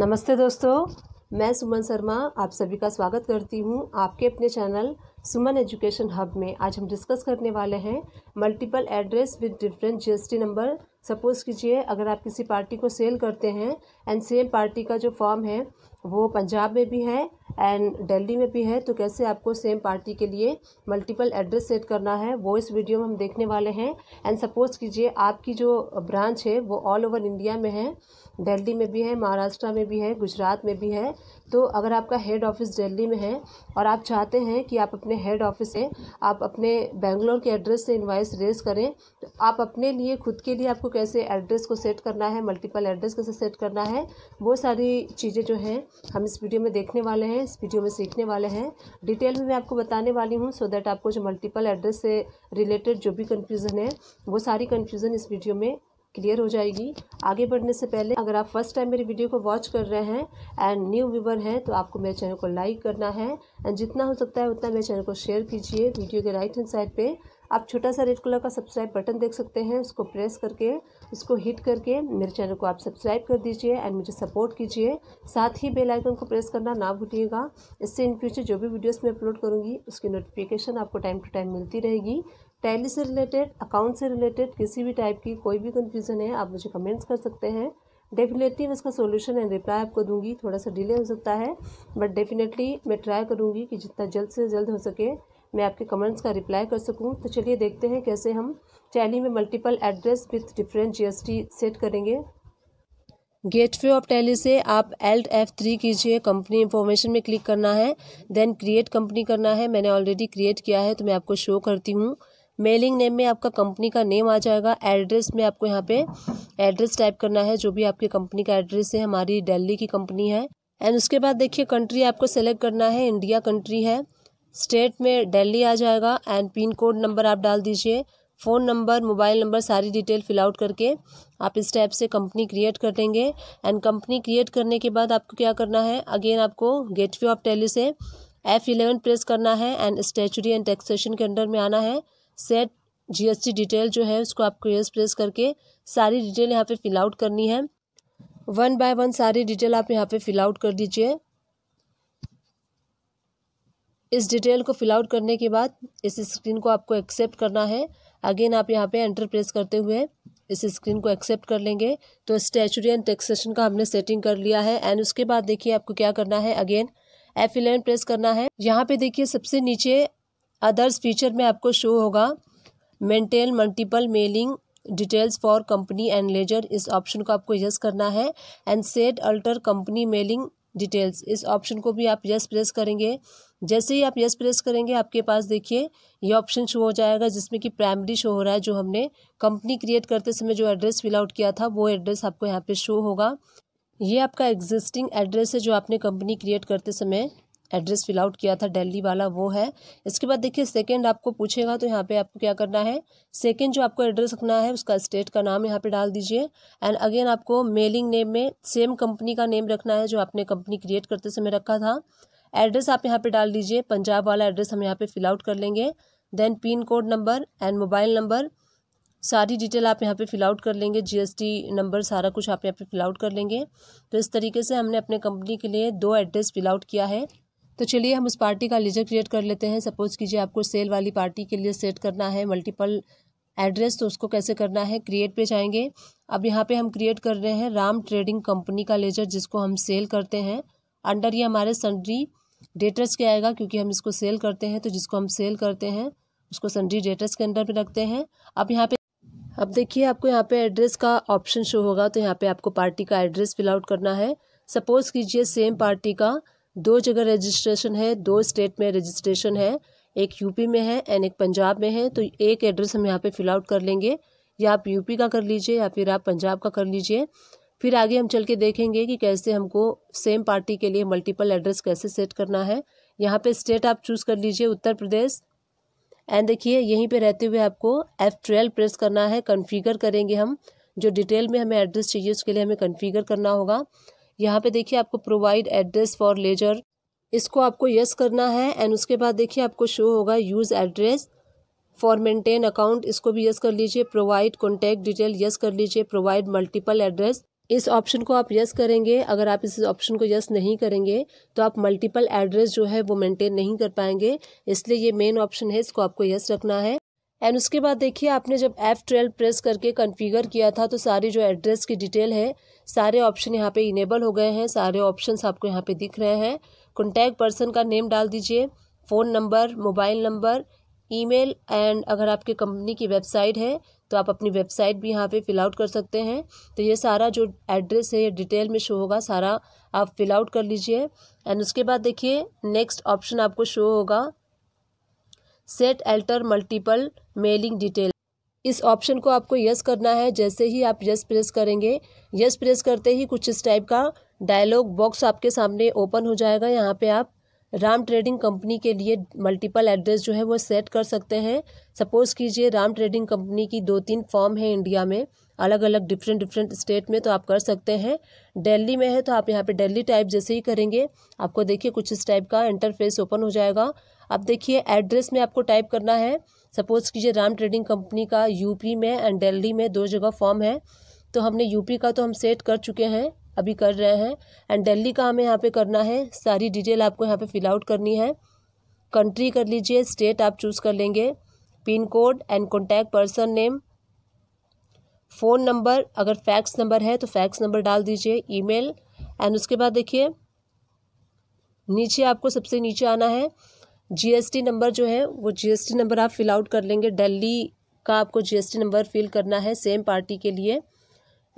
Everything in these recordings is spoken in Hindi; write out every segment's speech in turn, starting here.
नमस्ते दोस्तों मैं सुमन शर्मा आप सभी का स्वागत करती हूं आपके अपने चैनल सुमन एजुकेशन हब में आज हम डिस्कस करने वाले हैं multiple address with different GST number suppose कीजिए अगर आप किसी पार्टी को सेल करते हैं एंड सेम पार्टी का जो फॉर्म है वो पंजाब में भी है एंड दिल्ली में भी है तो कैसे आपको सेम पार्टी के लिए मल्टीपल एड्रेस सेट करना है वो इस वीडियो में हम देखने वाले हैं एंड सपोज़ कीजिए आपकी जो ब्रांच है वो ऑल ओवर इंडिया में है दिल्ली में भी है महाराष्ट्र में भी है गुजरात में भी है तो अगर आपका हेड ऑफिस दिल्ली में है और आप चाहते हैं कि आप अपने हेड ऑफिस से आप अपने बेंगलोर के एड्रेस से इन्वाइस रेज करें तो आप अपने लिए खुद के लिए आपको कैसे एड्रेस को सेट करना है मल्टीपल एड्रेस कैसे सेट करना है वो सारी चीज़ें जो हैं हम इस वीडियो में देखने वाले हैं इस वीडियो में सीखने वाले हैं डिटेल में मैं आपको बताने वाली हूँ सो दैट आपको जो मल्टीपल एड्रेस से रिलेटेड जो भी कन्फ्यूज़न है वो सारी कन्फ्यूज़न इस वीडियो में क्लियर हो जाएगी आगे बढ़ने से पहले अगर आप फर्स्ट टाइम मेरी वीडियो को वॉच कर रहे हैं एंड न्यू व्यूवर हैं तो आपको मेरे चैनल को लाइक करना है एंड जितना हो सकता है उतना मेरे चैनल को शेयर कीजिए वीडियो के राइट हैंड साइड पे आप छोटा सा रेड कलर का सब्सक्राइब बटन देख सकते हैं उसको प्रेस करके उसको हिट करके मेरे चैनल को आप सब्सक्राइब कर दीजिए एंड मुझे सपोर्ट कीजिए साथ ही बेल आइकन को प्रेस करना ना भूलिएगा इससे इन फ्यूचर जो भी वीडियोस मैं अपलोड करूँगी उसकी नोटिफिकेशन आपको टाइम टू टाइम मिलती रहेगी टैली से रिलेटेड अकाउंट से रिलेटेड किसी भी टाइप की कोई भी कन्फ्यूज़न है आप मुझे कमेंट्स कर सकते हैं डेफिनेटली मैं इसका सोल्यूशन एंड रिप्लाई आपको दूंगी थोड़ा सा डिले हो सकता है बट डेफिनेटली मैं ट्राई करूंगी कि जितना जल्द से जल्द हो सके मैं आपके कमेंट्स का रिप्लाई कर सकूं तो चलिए देखते हैं कैसे हम टैली में multiple address with different GST set करेंगे गेटवे ऑफ टैली से आप एल्ट एफ थ्री कीजिए कंपनी इन्फॉर्मेशन में क्लिक करना है देन क्रिएट कंपनी करना है मैंने ऑलरेडी क्रिएट किया है तो मैं आपको शो करती हूँ मेलिंग नेम में आपका कंपनी का नेम आ जाएगा एड्रेस में आपको यहाँ पे एड्रेस टाइप करना है जो भी आपकी कंपनी का एड्रेस है हमारी दिल्ली की कंपनी है एंड उसके बाद देखिए कंट्री आपको सेलेक्ट करना है इंडिया कंट्री है स्टेट में दिल्ली आ जाएगा एंड पिन कोड नंबर आप डाल दीजिए फ़ोन नंबर मोबाइल नंबर सारी डिटेल फिल आउट करके आप इस टाइप से कंपनी क्रिएट कर देंगे एंड कंपनी क्रिएट करने के बाद आपको क्या करना है अगेन आपको गेटवे ऑफ टेली से एफ़ इलेवन प्रेस करना है एंड स्टेचुरी एंड टैक्सेशन के अंडर में आना है सेट जीएसटी डिटेल जो है उसको आपको यस प्रेस करके सारी डिटेल यहाँ पे फिल आउट करनी है वन बाय वन सारी डिटेल आप यहाँ पे फिल आउट कर दीजिए इस डिटेल को फिल आउट करने के बाद इस स्क्रीन को आपको एक्सेप्ट करना है अगेन आप यहाँ पे एंटर प्रेस करते हुए इस स्क्रीन को एक्सेप्ट कर लेंगे तो स्टैचुरी एंड टेक्सेशन का हमने सेटिंग कर लिया है एंड उसके बाद देखिए आपको क्या करना है अगेन एफ प्रेस करना है यहाँ पे देखिए सबसे नीचे अदर्स फीचर में आपको शो होगा maintain multiple mailing details for company and ledger इस ऑप्शन को आपको यस करना है and set alter company mailing details इस ऑप्शन को भी आप यस प्रेस करेंगे जैसे ही आप यस प्रेस करेंगे आपके पास देखिए ये ऑप्शन शो हो जाएगा जिसमें कि प्राइमरी शो हो रहा है जो हमने कंपनी क्रिएट करते समय जो एड्रेस फिल आउट किया था वो एड्रेस आपको यहाँ पे शो होगा ये आपका एग्जिस्टिंग एड्रेस है जो आपने कंपनी क्रिएट करते समय एड्रेस फिल आउट किया था दिल्ली वाला वो है इसके बाद देखिए सेकंड आपको पूछेगा तो यहाँ पे आपको क्या करना है सेकंड जो आपको एड्रेस रखना है उसका स्टेट का नाम यहाँ पे डाल दीजिए एंड अगेन आपको मेलिंग नेम में सेम कंपनी का नेम रखना है जो आपने कंपनी क्रिएट करते समय रखा था एड्रेस आप यहाँ पर डाल दीजिए पंजाब वाला एड्रेस हम यहाँ पर फिल आउट कर लेंगे then pin code number and mobile number सारी डिटेल आप यहाँ पे फिल आउट कर लेंगे जीएसटी नंबर सारा कुछ आप यहाँ पे फिल आउट कर लेंगे तो इस तरीके से हमने अपने कंपनी के लिए दो एड्रेस फिल आउट किया है तो चलिए हम उस पार्टी का लेजर क्रिएट कर लेते हैं सपोज़ कीजिए आपको सेल वाली पार्टी के लिए सेट करना है मल्टीपल एड्रेस तो उसको कैसे करना है क्रिएट पे जाएंगे अब यहाँ पे हम क्रिएट कर रहे हैं राम ट्रेडिंग कंपनी का लेजर जिसको हम सेल करते हैं अंडर ये हमारे सन्ड्री डेटर्स के आएगा क्योंकि हम इसको सेल करते हैं तो जिसको हम सेल करते हैं उसको सन्ड्री डेटर्स के अंडर में रखते हैं अब यहाँ पे अब देखिए आपको यहाँ पे एड्रेस का ऑप्शन शो होगा तो यहाँ पे आपको पार्टी का एड्रेस फिलआउट करना है सपोज़ कीजिए सेम पार्टी का दो जगह रजिस्ट्रेशन है दो स्टेट में रजिस्ट्रेशन है एक यूपी में है एंड एक पंजाब में है तो एक एड्रेस हम यहाँ पे फिल आउट कर लेंगे या आप यूपी का कर लीजिए या फिर आप पंजाब का कर लीजिए फिर आगे हम चल के देखेंगे कि कैसे हमको सेम पार्टी के लिए मल्टीपल एड्रेस कैसे सेट करना है यहाँ पे स्टेट आप चूज़ कर लीजिए उत्तर प्रदेश एंड देखिए यहीं पे रहते हुए आपको एफ़ ट्वेल्व प्रेस करना है कन्फिगर करेंगे हम जो डिटेल में हमें एड्रेस चाहिए उसके लिए हमें कन्फिगर करना होगा यहाँ पे देखिए आपको प्रोवाइड एड्रेस फॉर लेजर इसको आपको यस करना है एंड उसके बाद देखिए आपको शो होगा use address for maintain account इसको भी यस कर लीजिए प्रोवाइड कॉन्टैक्ट डिटेल यस कर लीजिए प्रोवाइड मल्टीपल एड्रेस इस ऑप्शन को आप यस करेंगे अगर आप इस ऑप्शन को यस नहीं करेंगे तो आप मल्टीपल एड्रेस जो है वो मेंटेन नहीं कर पाएंगे इसलिए ये मेन ऑप्शन है इसको आपको यस रखना है एंड उसके बाद देखिए आपने जब एफ ट्वेल्व प्रेस करके कन्फिगर किया था तो सारी जो एड्रेस की डिटेल है सारे ऑप्शन यहाँ पे इनेबल हो गए हैं सारे ऑप्शंस आपको यहाँ पे दिख रहे हैं कॉन्टैक्ट पर्सन का नेम डाल दीजिए phone number mobile number email and अगर आपके कंपनी की वेबसाइट है तो आप अपनी वेबसाइट भी यहाँ पे फिल आउट कर सकते हैं तो ये सारा जो एड्रेस है ये डिटेल में शो होगा सारा आप फिल आउट कर लीजिए एंड उसके बाद देखिए नेक्स्ट ऑप्शन आपको शो होगा set alter multiple mailing detail इस ऑप्शन को आपको यस करना है जैसे ही आप यस प्रेस करेंगे यस प्रेस करते ही कुछ इस टाइप का डायलॉग बॉक्स आपके सामने ओपन हो जाएगा यहाँ पे आप राम ट्रेडिंग कंपनी के लिए मल्टीपल एड्रेस जो है वो सेट कर सकते हैं सपोज़ कीजिए राम ट्रेडिंग कंपनी की दो तीन फॉर्म है इंडिया में अलग अलग डिफरेंट डिफरेंट स्टेट में तो आप कर सकते हैं दिल्ली में है तो आप यहाँ पे दिल्ली टाइप जैसे ही करेंगे आपको देखिए कुछ इस टाइप का इंटरफेस ओपन हो जाएगा अब देखिए एड्रेस में आपको टाइप करना है सपोज़ कीजिए राम ट्रेडिंग कंपनी का यूपी में एंड दिल्ली में दो जगह फॉर्म है तो हमने यूपी का तो हम सेट कर चुके हैं अभी कर रहे हैं एंड दिल्ली का हमें यहाँ पे करना है सारी डिटेल आपको यहाँ पे आउट करनी है कंट्री कर लीजिए स्टेट आप चूज़ कर लेंगे pin code and contact person name phone number अगर फैक्स नंबर है तो फैक्स नंबर डाल दीजिए ईमेल एंड उसके बाद देखिए नीचे आपको सबसे नीचे आना है जीएसटी नंबर जो है वो जीएसटी नंबर आप फिल आउट कर लेंगे दिल्ली का आपको जीएसटी नंबर फिल करना है सेम पार्टी के लिए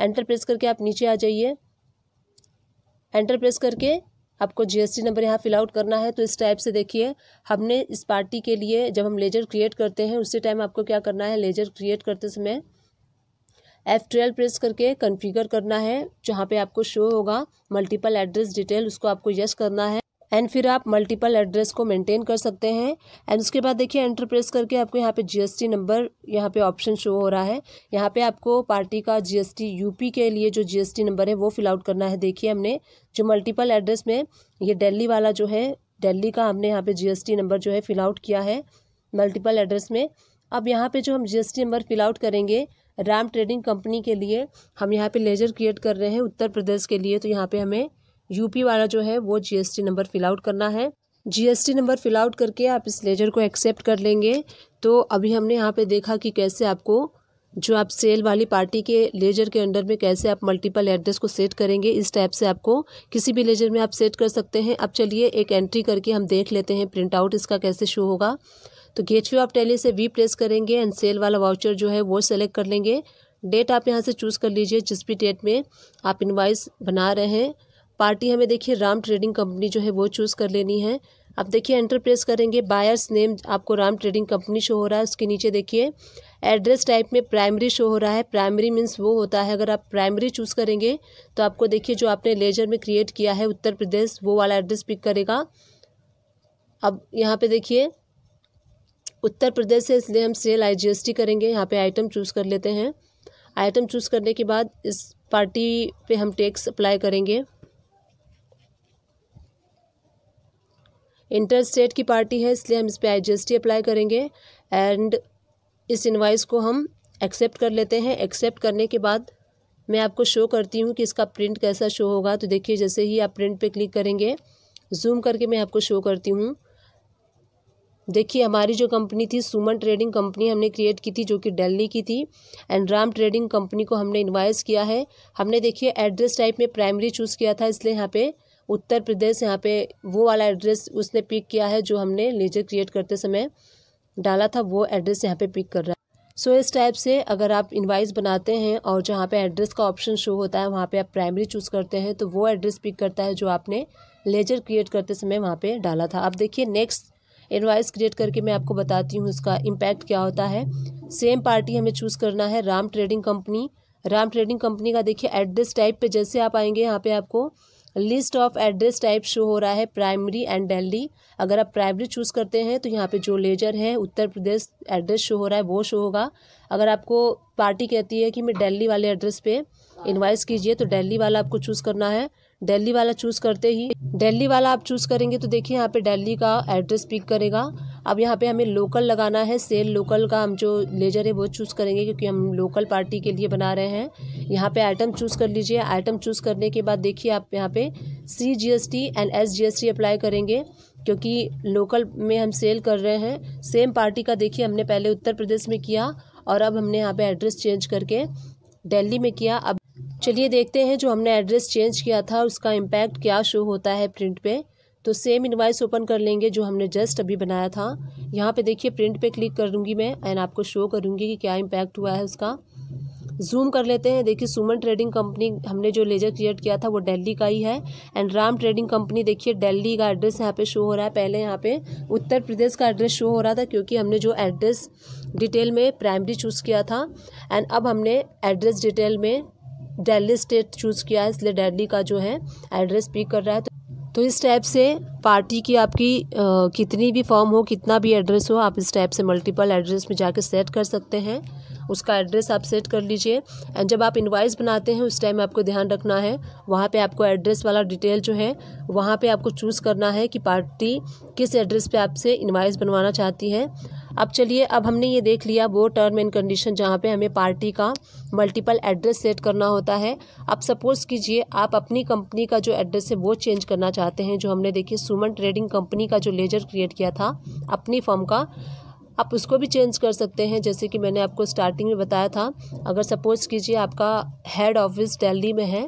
एंटर प्रेस करके आप नीचे आ जाइए एंटर प्रेस करके आपको जीएसटी नंबर यहाँ फिल आउट करना है तो इस टाइप से देखिए हमने इस पार्टी के लिए जब हम लेजर क्रिएट करते हैं उसी टाइम आपको क्या करना है लेजर क्रिएट करते समय एफ ट्वेल्व प्रेस करके कन्फिगर करना है जहाँ पे आपको शो होगा मल्टीपल एड्रेस डिटेल उसको आपको यस करना है एंड फिर आप मल्टीपल एड्रेस को मेंटेन कर सकते हैं एंड उसके बाद देखिए एंटर प्रेस करके आपको यहाँ पे जीएसटी नंबर यहाँ पे ऑप्शन शो हो रहा है यहाँ पे आपको पार्टी का जीएसटी यूपी के लिए जो जीएसटी नंबर है वो फिलआउट करना है देखिए हमने जो मल्टीपल एड्रेस में ये डेली वाला जो है डेली का हमने यहाँ पर जी नंबर जो है फिलआउट किया है मल्टीपल एड्रेस में अब यहाँ पर जो हम जी नंबर फिलआउट करेंगे राम ट्रेडिंग कंपनी के लिए हम यहाँ पे लेजर क्रिएट कर रहे हैं उत्तर प्रदेश के लिए तो यहाँ पे हमें यूपी वाला जो है वो जीएसटी नंबर फिल आउट करना है जीएसटी नंबर फिल आउट करके आप इस लेजर को एक्सेप्ट कर लेंगे तो अभी हमने यहाँ पे देखा कि कैसे आपको जो आप सेल वाली पार्टी के लेजर के अंडर में कैसे आप मल्टीपल एड्रेस को सेट करेंगे इस टाइप से आपको किसी भी लेजर में आप सेट कर सकते हैं अब चलिए एक एंट्री करके हम देख लेते हैं प्रिंट आउट इसका कैसे शो होगा तो गेट वे ऑफ टैली से वी प्लेस करेंगे एंड सेल वाला वाउचर जो है वो सेलेक्ट कर लेंगे डेट आप यहाँ से चूज़ कर लीजिए जिस भी डेट में आप इन्वाइस बना रहे हैं पार्टी हमें देखिए राम ट्रेडिंग कंपनी जो है वो चूज़ कर लेनी है अब देखिए एंटर प्रेस करेंगे बायर्स नेम आपको राम ट्रेडिंग कंपनी शो हो रहा है उसके नीचे देखिए एड्रेस टाइप में प्राइमरी शो हो रहा है प्राइमरी मीन्स वो होता है अगर आप प्राइमरी चूज़ करेंगे तो आपको देखिए जो आपने लेजर में क्रिएट किया है उत्तर प्रदेश वो वाला एड्रेस पिक करेगा अब यहाँ पर देखिए उत्तर प्रदेश से इसलिए हम सेल टी करेंगे यहाँ पर आइटम चूज़ कर लेते हैं आइटम चूज़ करने के बाद इस पार्टी पे हम टैक्स अप्लाई करेंगे इंटर स्टेट की पार्टी है इसलिए हम इस पर आई अप्लाई करेंगे एंड इस इन्वाइस को हम एक्सेप्ट कर लेते हैं एक्सेप्ट करने के बाद मैं आपको शो करती हूँ कि इसका प्रिंट कैसा शो होगा तो देखिए जैसे ही आप प्रिंट पे क्लिक करेंगे जूम करके मैं आपको शो करती हूँ देखिए हमारी जो कंपनी थी सुमन ट्रेडिंग कंपनी हमने क्रिएट की थी जो कि डेल्ली की थी एंड राम ट्रेडिंग कंपनी को हमने इन्वाइस किया है हमने देखिए एड्रेस टाइप में प्राइमरी चूज़ किया था इसलिए यहाँ पर उत्तर प्रदेश यहाँ पे वो वाला एड्रेस उसने पिक किया है जो हमने लेजर क्रिएट करते समय डाला था वो एड्रेस यहाँ पे पिक कर रहा है सो इस टाइप से अगर आप इन्वाइस बनाते हैं और जहाँ पे एड्रेस का ऑप्शन शो होता है वहाँ पे आप प्राइमरी चूज़ करते हैं तो वो एड्रेस पिक करता है जो आपने लेजर क्रिएट करते समय वहाँ पर डाला था अब देखिए नेक्स्ट इन्वाइस क्रिएट करके मैं आपको बताती हूँ उसका इम्पैक्ट क्या होता है सेम पार्टी हमें चूज़ करना है Ram trading company Ram trading company का देखिए एड्रेस टाइप पर जैसे आप आएंगे यहाँ पर आपको list of address type show हो रहा है प्राइमरी एंड डेली अगर आप प्राइमरी चूज़ करते हैं तो यहाँ पे जो लेजर है उत्तर प्रदेश एड्रेस शो हो रहा है वो शो होगा अगर आपको पार्टी कहती है कि मैं डेली वाले एड्रेस पे इनवाइस कीजिए तो डेली वाला आपको चूज़ करना है दिल्ली वाला चूज़ करते ही दिल्ली वाला आप चूज़ करेंगे तो देखिए यहाँ पे दिल्ली का एड्रेस पिक करेगा अब यहाँ पे हमें लोकल लगाना है सेल लोकल का हम जो लेजर है वो चूज़ करेंगे क्योंकि हम लोकल पार्टी के लिए बना रहे हैं यहाँ पे आइटम चूज़ कर लीजिए आइटम चूज़ करने के बाद देखिए आप यहाँ पे C G S T and S G S T apply करेंगे क्योंकि लोकल में हम सेल कर रहे हैं सेम पार्टी का देखिए हमने पहले उत्तर प्रदेश में किया और अब हमने यहाँ पे एड्रेस चेंज करके दिल्ली में किया अब चलिए देखते हैं जो हमने एड्रेस चेंज किया था उसका इम्पैक्ट क्या शो होता है प्रिंट पे तो सेम इनवाइस ओपन कर लेंगे जो हमने जस्ट अभी बनाया था यहाँ पे देखिए प्रिंट पे क्लिक करूँगी मैं एंड आपको शो करूँगी कि क्या इम्पैक्ट हुआ है उसका जूम कर लेते हैं देखिए सुमन ट्रेडिंग कंपनी हमने जो लेजर क्रिएट किया था वो दिल्ली का ही है एंड राम ट्रेडिंग कंपनी देखिए दिल्ली का एड्रेस यहाँ पे शो हो रहा है पहले यहाँ पे उत्तर प्रदेश का एड्रेस शो हो रहा था क्योंकि हमने जो एड्रेस डिटेल में प्राइमरी चूज़ किया था एंड अब हमने एड्रेस डिटेल में डेली स्टेट चूज़ किया है इसलिए डेली का जो है एड्रेस पिक कर रहा है तो तो इस टाइप से पार्टी की आपकी आ, कितनी भी फॉर्म हो कितना भी एड्रेस हो आप इस टाइप से मल्टीपल एड्रेस में जाकर सेट कर सकते हैं उसका एड्रेस आप सेट कर लीजिए एंड जब आप इन्वाइस बनाते हैं उस टाइम आपको ध्यान रखना है वहाँ पे आपको एड्रेस वाला डिटेल जो है वहाँ पे आपको चूज़ करना है कि पार्टी किस एड्रेस पे आपसे इन्वाइस बनवाना चाहती है अब चलिए अब हमने ये देख लिया वो टर्म एंड कंडीशन जहाँ पे हमें पार्टी का मल्टीपल एड्रेस सेट करना होता है अब सपोज़ कीजिए आप अपनी कंपनी का जो एड्रेस है वो चेंज करना चाहते हैं जो हमने देखिए सुमन ट्रेडिंग कंपनी का जो लेजर क्रिएट किया था अपनी फॉर्म का आप उसको भी चेंज कर सकते हैं जैसे कि मैंने आपको स्टार्टिंग में बताया था अगर सपोज़ कीजिए आपका हेड ऑफिस दिल्ली में है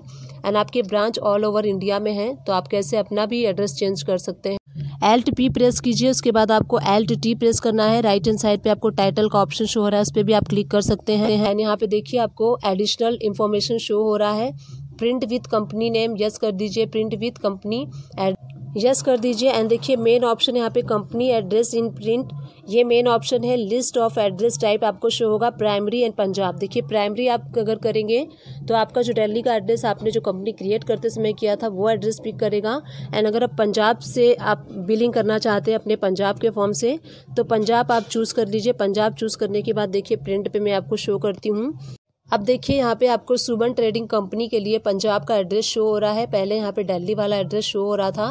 एंड आपके ब्रांच ऑल ओवर इंडिया में है तो आप कैसे अपना भी एड्रेस चेंज कर सकते हैं एल्ट पी प्रेस कीजिए उसके बाद आपको एल्ट टी प्रेस करना है राइट हैंड साइड पे आपको टाइटल का ऑप्शन शो हो रहा है उस पर भी आप क्लिक कर सकते हैं एंड यहाँ पे देखिए आपको एडिशनल इन्फॉर्मेशन शो हो रहा है print with company name yes कर दीजिए प्रिंट विथ कंपनी यस कर दीजिए एंड देखिए मेन ऑप्शन यहाँ पे कंपनी एड्रेस इन प्रिंट ये मेन ऑप्शन है लिस्ट ऑफ एड्रेस टाइप आपको शो होगा प्राइमरी एंड पंजाब देखिए प्राइमरी आप अगर करेंगे तो आपका जो दिल्ली का एड्रेस आपने जो कंपनी क्रिएट करते समय किया था वो एड्रेस पिक करेगा एंड अगर आप पंजाब से आप बिलिंग करना चाहते हैं अपने पंजाब के फॉर्म से तो पंजाब आप चूज़ कर लीजिए पंजाब चूज़ करने के बाद देखिए प्रिंट पे मैं आपको शो करती हूँ अब देखिए यहाँ पे आपको सुबन ट्रेडिंग कंपनी के लिए पंजाब का एड्रेस शो हो रहा है पहले यहाँ पे दिल्ली वाला एड्रेस शो हो रहा था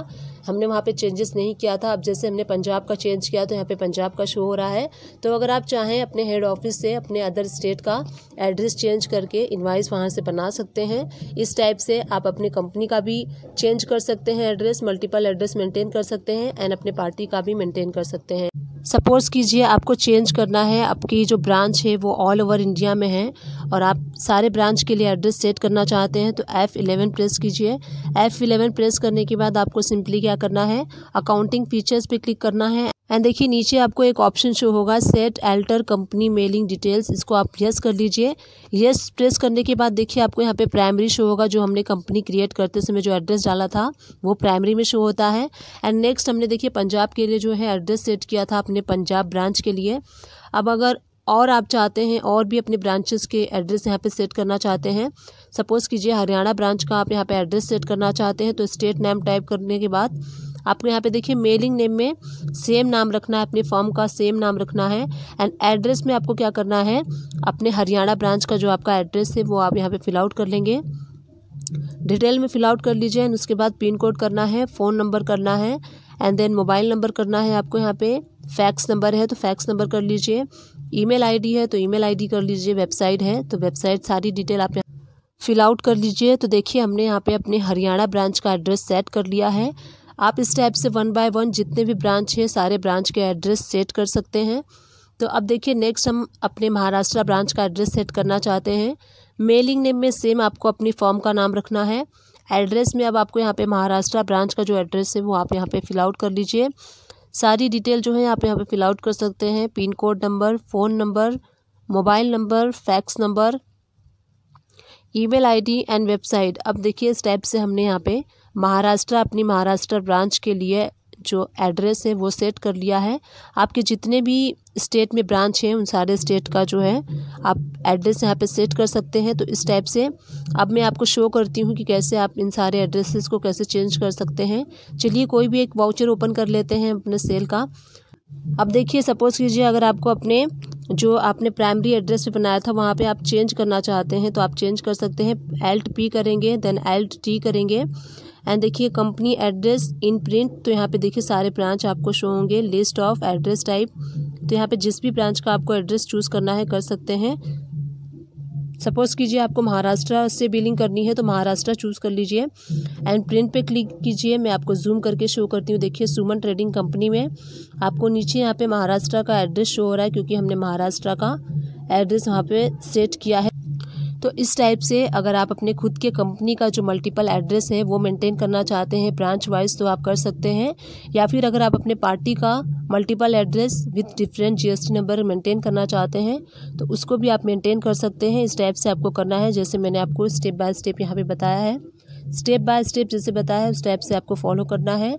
हमने वहाँ पे चेंजेस नहीं किया था अब जैसे हमने पंजाब का चेंज किया तो यहाँ पे पंजाब का शो हो रहा है तो अगर आप चाहें अपने हेड ऑफिस से अपने अदर स्टेट का एड्रेस चेंज करके इन्वाइस वहाँ से बना सकते हैं इस टाइप से आप अपने कंपनी का भी चेंज कर सकते हैं एड्रेस मल्टीपल एड्रेस मेंटेन कर सकते हैं एंड अपने पार्टी का भी मेंटेन कर सकते हैं सपोज कीजिए आपको चेंज करना है आपकी जो ब्रांच है वो ऑल ओवर इंडिया में है और आप सारे ब्रांच के लिए एड्रेस सेट करना चाहते हैं तो एफ़ एलेवन प्रेस कीजिए एफ़ एलेवन प्रेस करने के बाद आपको सिंपली क्या करना है अकाउंटिंग फीचर्स पे क्लिक करना है एंड देखिए नीचे आपको एक ऑप्शन शो होगा set alter company mailing details इसको आप येस कर लीजिए येस प्रेस करने के बाद देखिए आपको यहाँ पे प्राइमरी शो होगा जो हमने कंपनी क्रिएट करते समय जो एड्रेस डाला था वो प्राइमरी में शो होता है एंड नेक्स्ट हमने देखिए पंजाब के लिए जो है एड्रेस सेट किया था अपने पंजाब ब्रांच के लिए अब अगर और आप चाहते हैं और भी अपने ब्रांचेस के एड्रेस यहाँ पे सेट करना चाहते हैं सपोज़ कीजिए हरियाणा ब्रांच का आप यहाँ पे एड्रेस सेट करना चाहते हैं तो स्टेट नेम टाइप करने के बाद आपको यहाँ पे देखिए मेलिंग नेम में सेम नाम रखना है अपने फॉर्म का सेम नाम रखना है एंड एड्रेस में आपको क्या करना है अपने हरियाणा ब्रांच का जो आपका एड्रेस है वो आप यहाँ पर फिलआउट कर लेंगे डिटेल में फिलआउट कर लीजिए एंड उसके बाद पिन कोड करना है फ़ोन नंबर करना है एंड देन मोबाइल नंबर करना है आपको यहाँ पे फैक्स नंबर है तो फैक्स नंबर कर लीजिए ईमेल आईडी है तो ईमेल आईडी कर लीजिए वेबसाइट है तो वेबसाइट सारी डिटेल आप फिल आउट कर लीजिए तो देखिए हमने यहाँ पे अपने हरियाणा ब्रांच का एड्रेस सेट कर लिया है आप इस टाइप से वन बाय वन जितने भी ब्रांच है सारे ब्रांच के एड्रेस सेट कर सकते हैं तो अब देखिए नेक्स्ट हम अपने महाराष्ट्र ब्रांच का एड्रेस सेट करना चाहते हैं मेलिंग नेम में सेम आपको अपनी फॉर्म का नाम रखना है एड्रेस में अब आपको यहाँ पे महाराष्ट्र ब्रांच का जो एड्रेस है वो आप यहाँ पे फिल आउट कर लीजिए सारी डिटेल जो है आप यहाँ पे आउट कर सकते हैं pin code number phone number mobile number fax number email ID and website अब देखिए स्टेप से हमने यहाँ पे महाराष्ट्र अपनी महाराष्ट्र ब्रांच के लिए जो एड्रेस है वो सेट कर लिया है आपके जितने भी स्टेट में ब्रांच है उन सारे स्टेट का जो है आप एड्रेस यहाँ पे सेट कर सकते हैं तो इस टाइप से अब मैं आपको शो करती हूँ कि कैसे आप इन सारे एड्रेसेस को कैसे चेंज कर सकते हैं चलिए कोई भी एक वाउचर ओपन कर लेते हैं अपने सेल का अब देखिए सपोज़ कीजिए अगर आपको अपने जो आपने प्राइमरी एड्रेस पे बनाया था वहाँ पे आप चेंज करना चाहते हैं तो आप चेंज कर सकते हैं एल्ट पी करेंगे देन एल्ट टी करेंगे एंड देखिए कंपनी एड्रेस इन प्रिंट तो यहाँ पे देखिए सारे ब्रांच आपको शो होंगे लिस्ट ऑफ एड्रेस टाइप तो यहाँ पे जिस भी ब्रांच का आपको एड्रेस चूज़ करना है कर सकते हैं सपोज़ कीजिए आपको महाराष्ट्र से बिलिंग करनी है तो महाराष्ट्र चूज़ कर लीजिए एंड प्रिंट पे क्लिक कीजिए मैं आपको जूम करके शो करती हूँ देखिए सुमन ट्रेडिंग कंपनी में आपको नीचे यहाँ पे महाराष्ट्र का एड्रेस शो हो रहा है क्योंकि हमने महाराष्ट्र का एड्रेस वहाँ पे सेट किया है तो इस टाइप से अगर आप अपने खुद के कंपनी का जो मल्टीपल एड्रेस है वो मेंटेन करना चाहते हैं ब्रांच वाइज तो आप कर सकते हैं या फिर अगर आप अपने पार्टी का multiple address with different GST number maintain करना चाहते हैं तो उसको भी आप मेंटेन कर सकते हैं इस टाइप से आपको करना है जैसे मैंने आपको स्टेप बाय स्टेप यहाँ पर बताया है स्टेप बाय स्टेप जैसे बताया है उस टाइप से आपको फॉलो करना है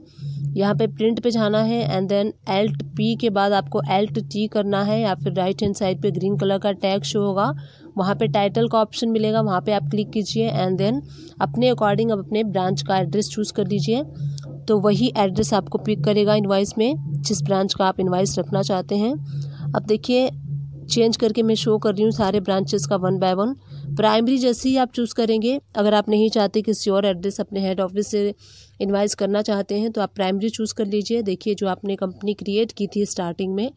यहाँ पे प्रिंट पे जाना है एंड देन एल्ट पी के बाद आपको एल्ट टी करना है या फिर राइट हैंड साइड पे ग्रीन कलर का टैग शो होगा वहाँ पे टाइटल का ऑप्शन मिलेगा वहाँ पे आप क्लिक कीजिए एंड देन अपने अकॉर्डिंग आप अपने ब्रांच का एड्रेस चूज़ कर लीजिए तो वही एड्रेस आपको पिक करेगा इन्वाइस में जिस ब्रांच का आप इन्वाइस रखना चाहते हैं अब देखिए चेंज करके मैं शो कर रही हूँ सारे ब्रांचेस का वन बाय वन प्राइमरी जैसे ही आप चूज़ करेंगे अगर आप नहीं चाहते किसी और एड्रेस अपने हेड ऑफिस से इन्वाइस करना चाहते हैं तो आप प्राइमरी चूज़ कर लीजिए देखिए जो आपने कंपनी क्रिएट की थी स्टार्टिंग में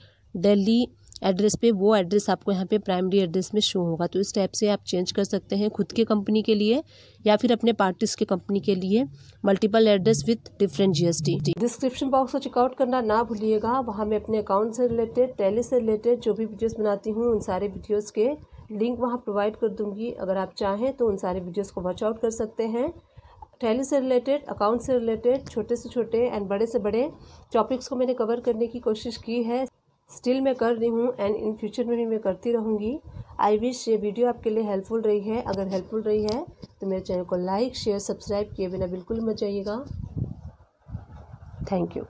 दिल्ली एड्रेस पे वो एड्रेस आपको यहाँ पे प्राइमरी एड्रेस में शो होगा तो इस टाइप से आप चेंज कर सकते हैं खुद के कंपनी के लिए या फिर अपने पार्टिस के कंपनी के लिए multiple address with different GST description box को चेकआउट करना ना भूलिएगा वहाँ मैं अपने अकाउंट से रिलेटेड टैली से रिलेटेड जो भी वीडियोज़ बनाती हूँ उन सारे वीडियोज़ के लिंक वहाँ प्रोवाइड कर दूँगी अगर आप चाहें तो उन सारे वीडियोज़ को वॉच आउट कर सकते हैं टैली से रिलेटेड अकाउंट से रिलेटेड छोटे से छोटे एंड बड़े से बड़े टॉपिक्स को मैंने कवर करने की कोशिश की है स्टिल मैं कर रही हूँ एंड इन फ्यूचर में भी मैं करती रहूँगी आई विश ये वीडियो आपके लिए हेल्पफुल रही है अगर हेल्पफुल रही है तो मेरे चैनल को लाइक शेयर सब्सक्राइब किए बिना बिल्कुल मत जाइएगा थैंक यू